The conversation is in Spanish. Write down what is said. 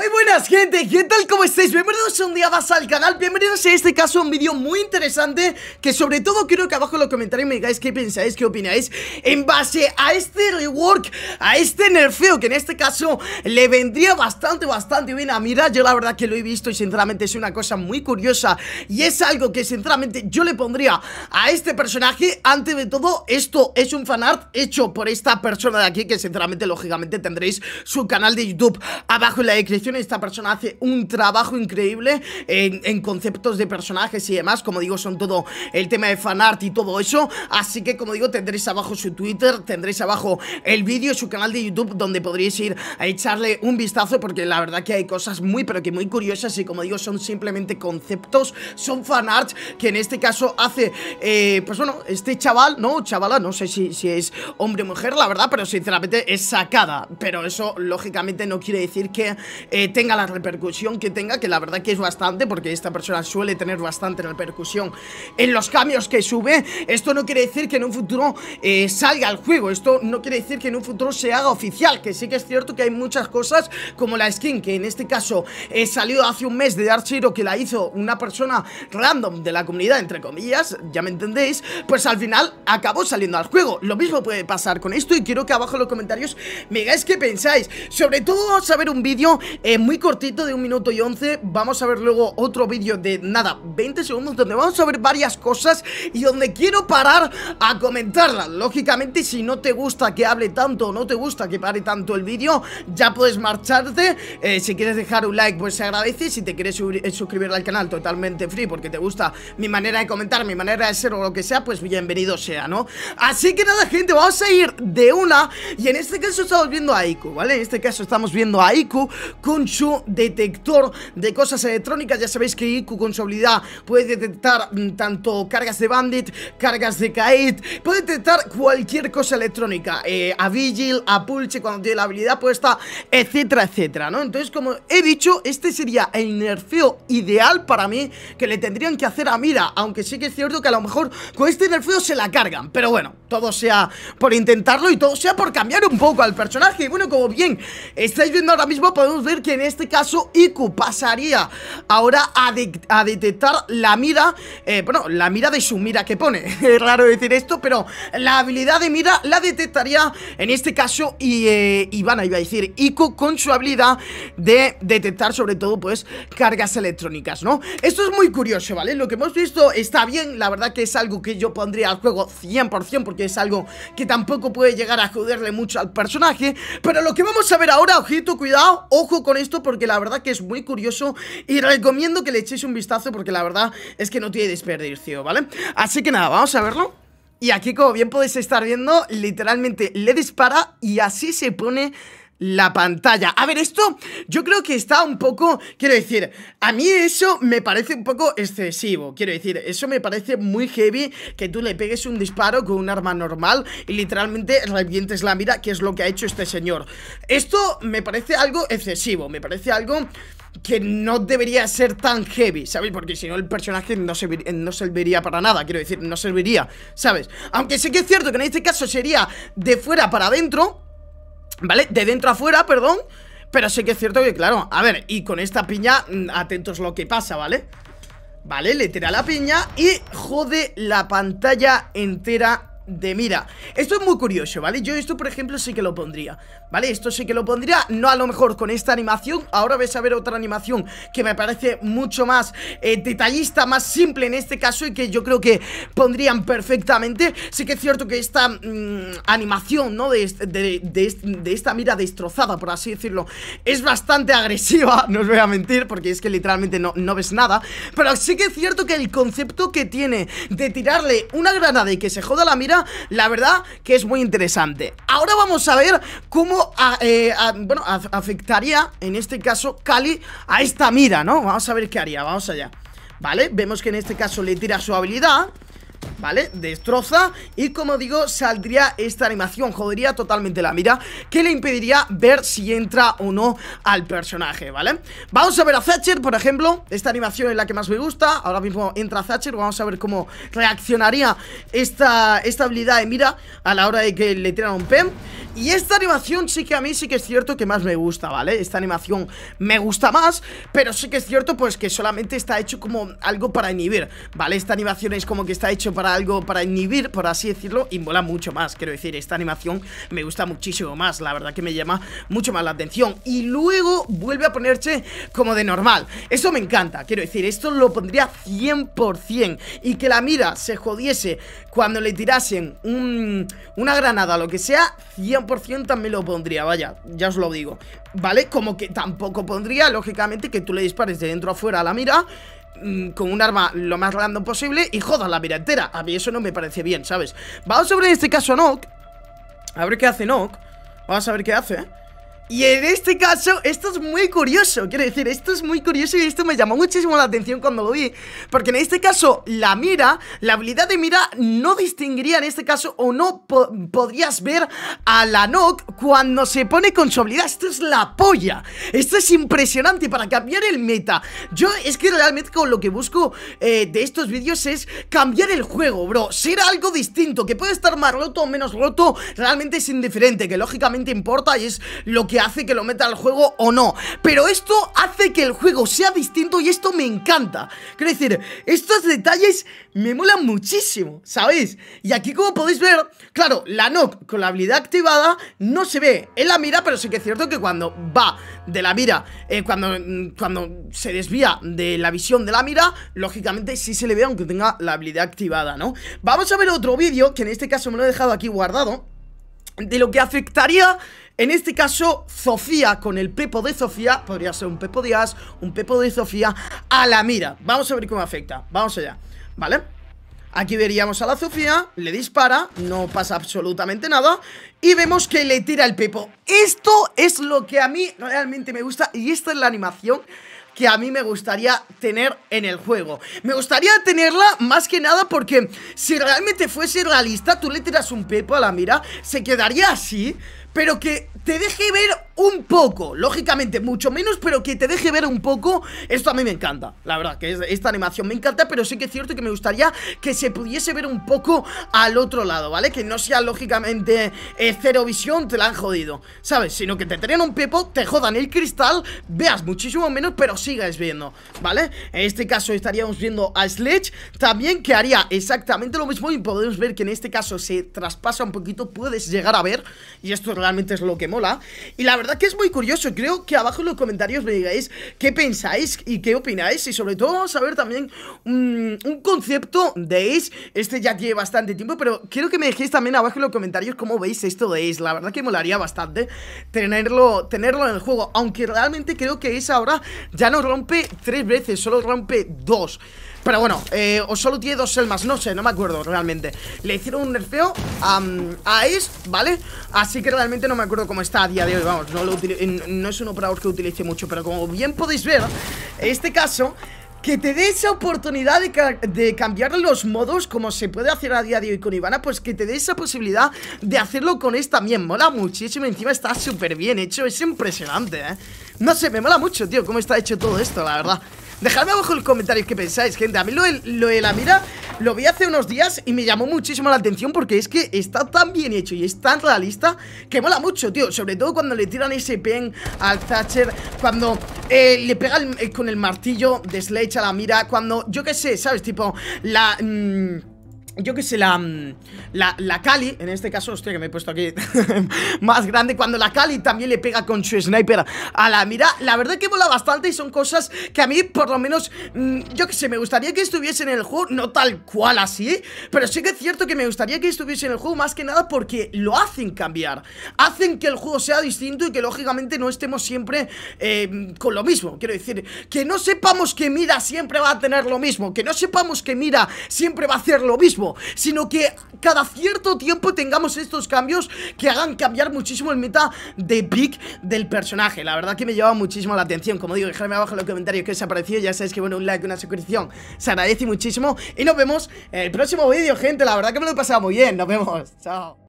Muy buenas gente, ¿qué tal? ¿Cómo estáis? Bienvenidos un día más al canal, bienvenidos en este caso a un vídeo muy interesante Que sobre todo quiero que abajo en los comentarios me digáis qué pensáis, qué opináis En base a este rework, a este nerfeo que en este caso le vendría bastante, bastante bien a ah, Mira Yo la verdad que lo he visto y sinceramente es una cosa muy curiosa Y es algo que sinceramente yo le pondría a este personaje Antes de todo, esto es un fanart hecho por esta persona de aquí Que sinceramente, lógicamente tendréis su canal de YouTube abajo en la descripción esta persona hace un trabajo increíble en, conceptos de personajes y demás, como digo, son todo el tema de fanart y todo eso, así que como digo, tendréis abajo su Twitter, tendréis abajo el vídeo, su canal de YouTube, donde podréis ir a echarle un vistazo, porque la verdad que hay cosas muy, pero que muy curiosas y como digo, son simplemente conceptos, son fanarts, que en este caso hace, eh, pues bueno, este chaval, no, chavala, no sé si, si es hombre o mujer, la verdad, pero sinceramente es sacada, pero eso lógicamente no quiere decir que eh, tenga la repercusión que tenga, que la verdad que es bastante, porque esta persona suele tener bastante repercusión en los cambios que sube. Esto no quiere decir que en un futuro eh, salga al juego, esto no quiere decir que en un futuro se haga oficial, que sí que es cierto que hay muchas cosas como la skin, que en este caso eh, salió hace un mes de Dark que la hizo una persona random de la comunidad, entre comillas, ya me entendéis, pues al final acabó saliendo al juego. Lo mismo puede pasar con esto y quiero que abajo en los comentarios me digáis qué pensáis. Sobre todo saber un vídeo eh, muy cortito de un minuto y 11 Vamos a ver luego otro vídeo de nada, 20 segundos donde vamos a ver varias cosas Y donde quiero parar a comentarlas Lógicamente si no te gusta que hable tanto o no te gusta que pare tanto el vídeo Ya puedes marcharte eh, Si quieres dejar un like pues se agradece Si te quieres eh, suscribir al canal totalmente free porque te gusta mi manera de comentar, mi manera de ser o lo que sea Pues bienvenido sea, ¿no? Así que nada gente, vamos a ir de una Y en este caso estamos viendo a Iku, ¿vale? En este caso estamos viendo a Iku con su detector de cosas electrónicas. Ya sabéis que Iku con su habilidad puede detectar mm, tanto cargas de Bandit, cargas de Kaid, puede detectar cualquier cosa electrónica. Eh, a Vigil, a Pulche cuando tiene la habilidad puesta, etcétera, etcétera, ¿no? Entonces, como he dicho, este sería el nerfeo ideal para mí que le tendrían que hacer a Mira, aunque sí que es cierto que a lo mejor con este nerfeo se la cargan, pero bueno, todo sea por intentarlo y todo sea por cambiar un poco al personaje. Y bueno, como bien estáis viendo ahora mismo, podemos ver que en este caso Iku pasaría ahora a, detectar la mira, eh, bueno, la mira de su mira que pone. es raro decir esto, pero la habilidad de mira la detectaría en este caso y, eh, Ivana, iba a decir, Iku con su habilidad de detectar sobre todo pues cargas electrónicas, ¿no? Esto es muy curioso, ¿vale? Lo que hemos visto está bien, la verdad que es algo que yo pondría al juego 100% porque es algo que tampoco puede llegar a joderle mucho al personaje, pero lo que vamos a ver ahora, ojito, cuidado, ojo con esto porque la verdad que es muy curioso y recomiendo que le echéis un vistazo porque la verdad es que no tiene desperdicio, ¿vale? Así que nada, vamos a verlo. Y aquí como bien podéis estar viendo, literalmente le dispara y así se pone la pantalla. A ver, esto yo creo que está un poco, quiero decir, a mí eso me parece un poco excesivo, quiero decir, eso me parece muy heavy que tú le pegues un disparo con un arma normal y literalmente revientes la mira, que es lo que ha hecho este señor. Esto me parece algo excesivo, me parece algo que no debería ser tan heavy, ¿sabes? Porque si no el personaje no, no serviría para nada, quiero decir, no serviría, ¿sabes? Aunque sé que es cierto que en este caso sería de fuera para adentro, ¿Vale? De dentro a fuera, perdón Pero sí que es cierto que, claro, a ver Y con esta piña, mm, atentos lo que pasa, ¿vale? Vale, le tira la piña Y jode la pantalla entera de mira Esto es muy curioso, ¿vale? Yo esto, por ejemplo, sí que lo pondría ¿Vale? Esto sí que lo pondría No a lo mejor con esta animación Ahora vais a ver otra animación que me parece mucho más eh, detallista Más simple en este caso Y que yo creo que pondrían perfectamente Sí que es cierto que esta mm, animación, ¿no? De, este, de, esta mira destrozada, por así decirlo Es bastante agresiva, no os voy a mentir Porque es que literalmente no, no ves nada Pero sí que es cierto que el concepto que tiene de tirarle una granada y que se joda la mira la verdad que es muy interesante. Ahora vamos a ver cómo, eh, bueno, afectaría, en este caso, Cali a esta mira, ¿no? Vamos a ver qué haría, vamos allá. ¿Vale? Vemos que en este caso le tira su habilidad ¿Vale? Destroza y como digo, saldría esta animación Jodería totalmente la mira Que le impediría ver si entra o no al personaje, ¿vale? Vamos a ver a Thatcher, por ejemplo Esta animación es la que más me gusta Ahora mismo entra Thatcher, vamos a ver cómo reaccionaría esta, esta habilidad de mira A la hora de que le tiran un pen Y esta animación sí que a mí sí que es cierto que más me gusta, ¿vale? Esta animación me gusta más Pero sí que es cierto pues que solamente está hecho como algo para inhibir, ¿vale? Esta animación es como que está hecho para algo, para inhibir, por así decirlo, y mola mucho más. Quiero decir, esta animación me gusta muchísimo más, la verdad que me llama mucho más la atención. Y luego vuelve a ponerse como de normal. Eso me encanta, quiero decir, esto lo pondría 100%. Y que la mira se jodiese cuando le tirasen un, una granada, lo que sea, 100% también lo pondría, vaya, ya os lo digo. ¿Vale? Como que tampoco pondría, lógicamente, que tú le dispares de dentro a fuera a la mira Mm, con un arma lo más random posible y jodan la vida entera. A mí eso no me parece bien, ¿sabes? Vamos a ver en este caso a Nock. A ver qué hace Nock. Vamos a ver qué hace, ¿eh? Y en este caso, esto es muy curioso Quiero decir, esto es muy curioso y esto me llamó muchísimo la atención cuando lo vi Porque en este caso, la mira, la habilidad de mira no distinguiría en este caso O no podrías ver a la Nock cuando se pone con su habilidad Esto es la polla Esto es impresionante para cambiar el meta Yo es que realmente con lo que busco eh, de estos vídeos es cambiar el juego, bro Ser algo distinto, que puede estar más roto o menos roto Realmente es indiferente, que lógicamente importa y es lo que hace que lo meta al juego o no Pero esto hace que el juego sea distinto y esto me encanta Quiero decir, estos detalles me molan muchísimo, ¿sabéis? Y aquí como podéis ver, claro, la NOC con la habilidad activada no se ve en la mira Pero sí que es cierto que cuando va de la mira, eh, cuando, mm, cuando se desvía de la visión de la mira Lógicamente sí se le ve aunque tenga la habilidad activada, ¿no? Vamos a ver otro vídeo, que en este caso me lo he dejado aquí guardado de lo que afectaría en este caso, Sofía con el Pepo de Sofía, podría ser un Pepo de Díaz, un Pepo de Sofía, a la mira. Vamos a ver cómo afecta. Vamos allá, ¿vale? Aquí veríamos a la Sofía, le dispara, no pasa absolutamente nada Y vemos que le tira el Pepo Esto es lo que a mí realmente me gusta y esta es la animación que a mí me gustaría tener en el juego Me gustaría tenerla más que nada porque si realmente fuese realista Tú le tiras un pepo a la mira, se quedaría así pero que te deje ver un poco, lógicamente mucho menos, pero que te deje ver un poco, esto a mí me encanta, la verdad, que esta animación me encanta, pero sí que es cierto que me gustaría que se pudiese ver un poco al otro lado, ¿vale? Que no sea lógicamente eh, cero visión, te la han jodido, ¿sabes? Sino que te tengan un pepo, te jodan el cristal, veas muchísimo menos, pero sigas viendo, ¿vale? En este caso estaríamos viendo a Sledge también, que haría exactamente lo mismo y podemos ver que en este caso se traspasa un poquito, puedes llegar a ver, y esto es realmente es lo que mola. Y la verdad que es muy curioso, creo que abajo en los comentarios me digáis qué pensáis y qué opináis. Y sobre todo vamos a ver también mm, un concepto de Ace. Este ya tiene bastante tiempo, pero quiero que me dejéis también abajo en los comentarios cómo veis esto de Ace. La verdad que molaría bastante tenerlo, tenerlo en el juego. Aunque realmente creo que Ace ahora ya no rompe tres veces, solo rompe dos. Pero bueno, eh, o solo tiene dos selmas, no sé, no me acuerdo realmente Le hicieron un nerfeo a, Ace, ¿vale? Así que realmente no me acuerdo cómo está a día de hoy, vamos No, es un operador que utilice mucho, pero como bien podéis ver, este caso... Que te dé esa oportunidad de, cambiar los modos como se puede hacer a día de hoy con Ivana Pues que te dé esa posibilidad de hacerlo con esta también Mola muchísimo, encima está súper bien hecho, es impresionante, ¿eh? No sé, me mola mucho, tío, cómo está hecho todo esto, la verdad Dejadme abajo en los comentarios qué pensáis, gente A mí lo de, la mira lo vi hace unos días y me llamó muchísimo la atención porque es que está tan bien hecho y es tan realista que mola mucho, tío. Sobre todo cuando le tiran ese pen al Thatcher, cuando eh, le pega eh, con el martillo de Sledge a la mira, cuando, yo qué sé, ¿sabes? Tipo, la... Mm, yo que sé, la, mm, la, Kali, en este caso, hostia, que me he puesto aquí más grande, cuando la Kali también le pega con su sniper a la mira, la verdad que mola bastante y son cosas que a mí, por lo menos, mm, yo que sé, me gustaría que estuviese en el juego, no tal cual así, pero sí que es cierto que me gustaría que estuviese en el juego más que nada porque lo hacen cambiar, hacen que el juego sea distinto y que lógicamente no estemos siempre eh, con lo mismo, quiero decir, que no sepamos que mira siempre va a tener lo mismo, que no sepamos que mira siempre va a hacer lo mismo, sino que cada cierto tiempo tengamos estos cambios que hagan cambiar muchísimo el meta de pick del personaje. La verdad que me llama muchísimo la atención. Como digo, dejadme abajo en los comentarios que os ha parecido. Ya sabéis que bueno, un like, una suscripción se agradece muchísimo. Y nos vemos en el próximo vídeo, gente. La verdad que me lo he pasado muy bien. Nos vemos. Chao.